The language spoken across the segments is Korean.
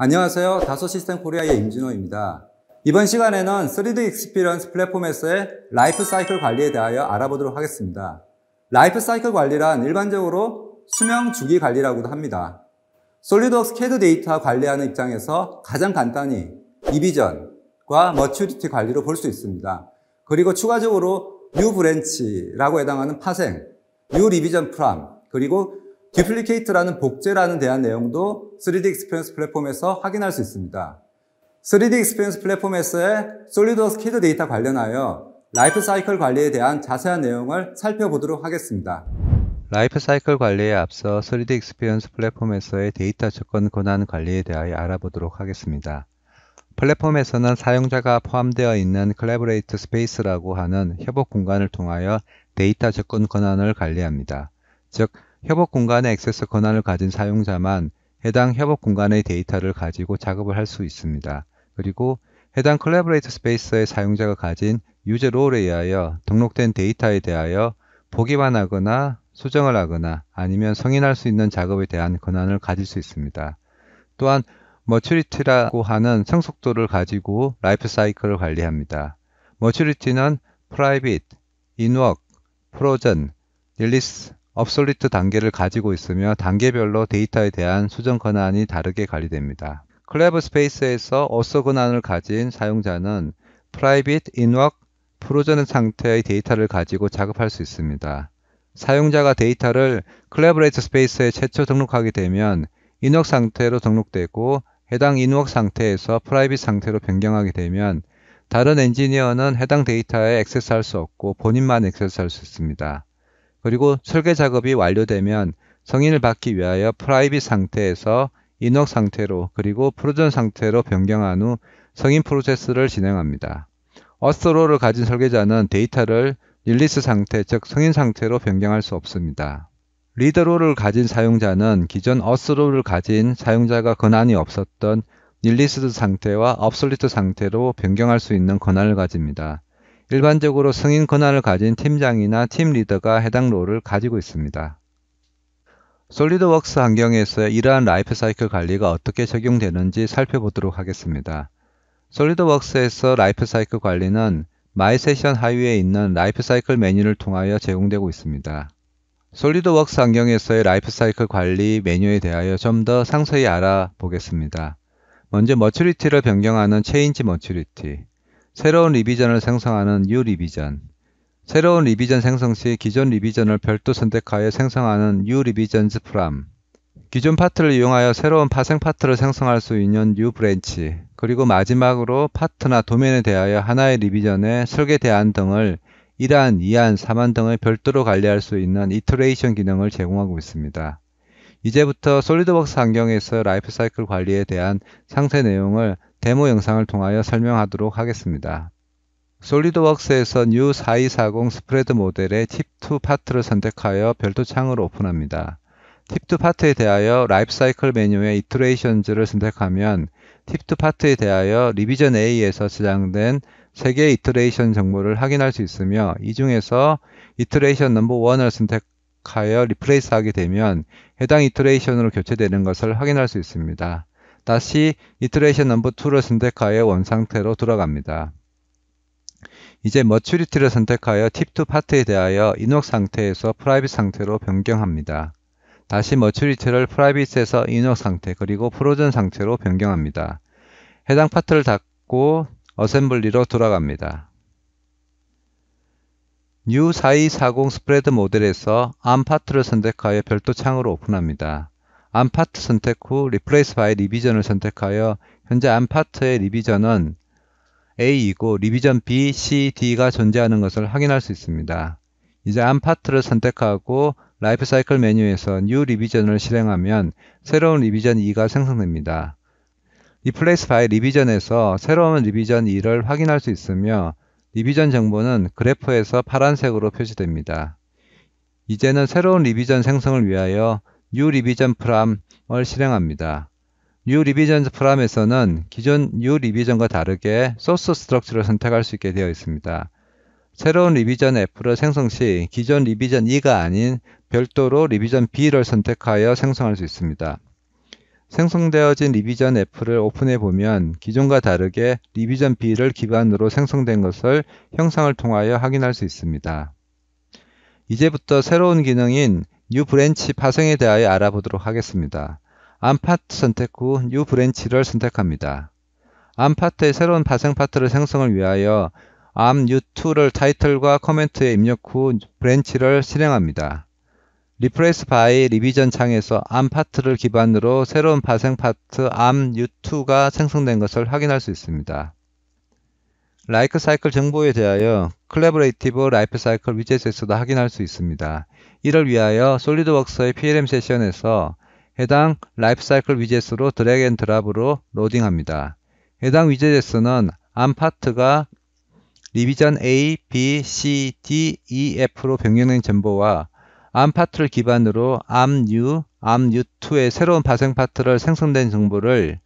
안녕하세요. 다소 시스템 코리아의 임진호입니다. 이번 시간에는 3D 익스피리언스 플랫폼에서의 라이프 사이클 관리에 대하여 알아보도록 하겠습니다. 라이프 사이클 관리란 일반적으로 수명 주기 관리라고도 합니다. 솔리드웍스 캐드 데이터 관리하는 입장에서 가장 간단히 이비전과 머추리티 관리로 볼 수 있습니다. 그리고 추가적으로 뉴 브랜치라고 해당하는 파생, 뉴 리비전 프람, 그리고 디플리케이트라는 복제라는 대한 내용도 3D e e x p 익스피리언스 플랫폼에서 확인할 수 있습니다. 3D e e x p 익스피리언스 플랫폼에서의 솔리드워스 키드 데이터 관련하여 라이프 사이클 관리에 대한 자세한 내용을 살펴보도록 하겠습니다. 라이프 사이클 관리에 앞서 3D e e x p 익스피리언스 플랫폼에서의 데이터 접근 권한 관리에 대하여 알아보도록 하겠습니다. 플랫폼에서는 사용자가 포함되어 있는 c l o b 컬래브레이 s p a c e 라고 하는 협업 공간을 통하여 데이터 접근 권한을 관리합니다. 즉, 협업 공간의 액세스 권한을 가진 사용자만 해당 협업 공간의 데이터를 가지고 작업을 할 수 있습니다. 그리고 해당 컬래버레이터 스페이스의 사용자가 가진 유저 롤에 의하여 등록된 데이터에 대하여 보기만 하거나 수정을 하거나 아니면 성인할수 있는 작업에 대한 권한을 가질 수 있습니다. 또한 머츄리티라고 하는 성숙도를 가지고 라이프 사이클을 관리합니다. 머츄리티는 프라이빗, 인워크 프로전, 릴리스, 업솔리트 단계를 가지고 있으며 단계별로 데이터에 대한 수정 권한이 다르게 관리됩니다. 클래브 스페이스에서 어서 권한을 가진 사용자는 프라이빗 인 t e 프로전 상태의 데이터를 가지고 작업할 수 있습니다. 사용자가 데이터를 클래브레이트 스페이스에 최초 등록하게 되면 인웍 상태로 등록되고 해당 인웍 상태에서 프라이빗 상태로 변경하게 되면 다른 엔지니어는 해당 데이터에 액세스할 수 없고 본인만 액세스할 수 있습니다. 그리고 설계 작업이 완료되면 성인을 받기 위하여 프라이빗 상태에서 인혹 상태로 그리고 프로전 상태로 변경한 후 성인 프로세스를 진행합니다. 어스로를 트 가진 설계자는 데이터를 릴리스 상태 즉 성인 상태로 변경할 수 없습니다. 리더로를 가진 사용자는 기존 어스로를 가진 사용자가 권한이 없었던 릴리스 상태와 업솔리트 상태로 변경할 수 있는 권한을 가집니다. 일반적으로 승인 권한을 가진 팀장이나 팀 리더가 해당 롤을 가지고 있습니다. 솔리드웍스 환경에서 이러한 라이프 사이클 관리가 어떻게 적용되는지 살펴보도록 하겠습니다. 솔리드웍스에서 라이프 사이클 관리는 마이 세션 하위에 있는 라이프 사이클 메뉴를 통하여 제공되고 있습니다. 솔리드웍스 환경에서의 라이프 사이클 관리 메뉴에 대하여 좀 더 상세히 알아보겠습니다. 먼저 머츄리티를 변경하는 체인지 머츄리티 새로운 리비전을 생성하는 new 리비전 새로운 리비전 생성 시 기존 리비전을 별도 선택하여 생성하는 new revisions from 기존 파트를 이용하여 새로운 파생 파트를 생성할 수 있는 new branch 그리고 마지막으로 파트나 도면에 대하여 하나의 리비전의 설계 대안 등을 1안, 2안, 3안 등을 별도로 관리할 수 있는 이터레이션 기능을 제공하고 있습니다. 이제부터 솔리드웍스 환경에서 라이프사이클 관리에 대한 상세 내용을 데모 영상을 통하여 설명하도록 하겠습니다. 솔리드웍스에서 New 4240 스프레드 모델의 팁2 파트를 선택하여 별도 창을 오픈합니다. 팁2 파트에 대하여 라이프사이클 메뉴의 이트레이션즈를 선택하면 팁2 파트에 대하여 리비전 A에서 저장된 3개의 이트레이션 정보를 확인할 수 있으며 이 중에서 이트레이션 넘버 1을 선택하여 리플레이스 하게 되면 해당 이트레이션으로 교체되는 것을 확인할 수 있습니다. 다시 이터레이션 넘버 2를 선택하여 원상태로 돌아갑니다. 이제 머츄리티를 선택하여 팁2 파트에 대하여 인옥 상태에서 프라이빗 상태로 변경합니다. 다시 머츄리티를 프라이빗에서 인옥 상태 그리고 프로즌 상태로 변경합니다. 해당 파트를 닫고 어셈블리로 돌아갑니다. New 4240 스프레드 모델에서 a r 파트를 선택하여 별도 창으로 오픈합니다. 안파트 선택 후 replace by 리비전을 선택하여 현재 안파트의 리비전은 A이고 리비전 B, C, D가 존재하는 것을 확인할 수 있습니다. 이제 안파트를 선택하고 라이프 사이클 메뉴에서 New 리비전을 실행하면 새로운 리비전 2가 생성됩니다. Replace by 리비전에서 새로운 리비전 2를 확인할 수 있으며 리비전 정보는 그래프에서 파란색으로 표시됩니다. 이제는 새로운 리비전 생성을 위하여 뉴 리비전 프 v i 을 실행합니다. 뉴 리비전 프 v i 에서는 기존 뉴리비전과 다르게 소스 스트럭처를 선택할 수 있게 되어 있습니다. 새로운 리비전 F를 생성 시 기존 리비전 E가 아닌 별도로 리비전 B를 선택하여 생성할 수 있습니다. 생성되어진 리비전 F를 오픈해 보면 기존과 다르게 리비전 B를 기반으로 생성된 것을 형상을 통하여 확인할 수 있습니다. 이제부터 새로운 기능인 뉴 브랜치 파생에 대하여 알아보도록 하겠습니다. 안파트 선택 후 뉴 브랜치를 선택합니다. 안파트의 새로운 파생 파트를 생성을 위하여 암뉴2를 타이틀과 커멘트에 입력 후 브랜치를 실행합니다. 리프레스 바이 리비전 창에서 암 파트를 기반으로 새로운 파생 파트 암 U2가 생성된 것을 확인할 수 있습니다. 라이크 사이클 정보에 대하여 클래보레이티브 라이프 사이클 위젯에서도 확인할 수 있습니다. 이를 위하여 솔리드웍스의 PLM 세션에서 해당 라이프 사이클 위젯으로 드래그 앤 드랍으로 로딩합니다. 해당 위젯에서는 암 파트가 리비전 A, B, C, D, E, F로 변경된 정보와 암 파트를 기반으로 암 U, 암 U2의 새로운 파생 파트를 생성된 정보를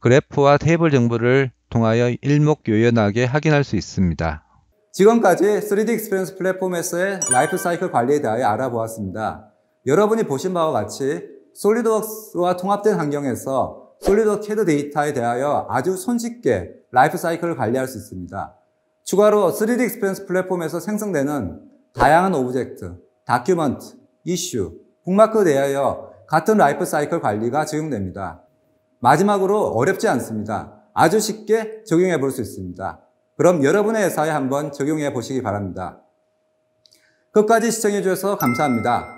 그래프와 테이블 정보를 통하여 일목요연하게 확인할 수 있습니다. 지금까지 3D 익스피리언스 플랫폼에서의 라이프 사이클 관리에 대하여 알아보았습니다. 여러분이 보신 바와 같이 솔리드웍스와 통합된 환경에서 솔리드웍스 캐드 데이터에 대하여 아주 손쉽게 라이프 사이클을 관리할 수 있습니다. 추가로 3D 익스피리언스 플랫폼에서 생성되는 다양한 오브젝트, 다큐먼트, 이슈, 북마크에 대하여 같은 라이프 사이클 관리가 적용됩니다. 마지막으로 어렵지 않습니다. 아주 쉽게 적용해 볼 수 있습니다. 그럼 여러분의 회사에 한번 적용해 보시기 바랍니다. 끝까지 시청해 주셔서 감사합니다.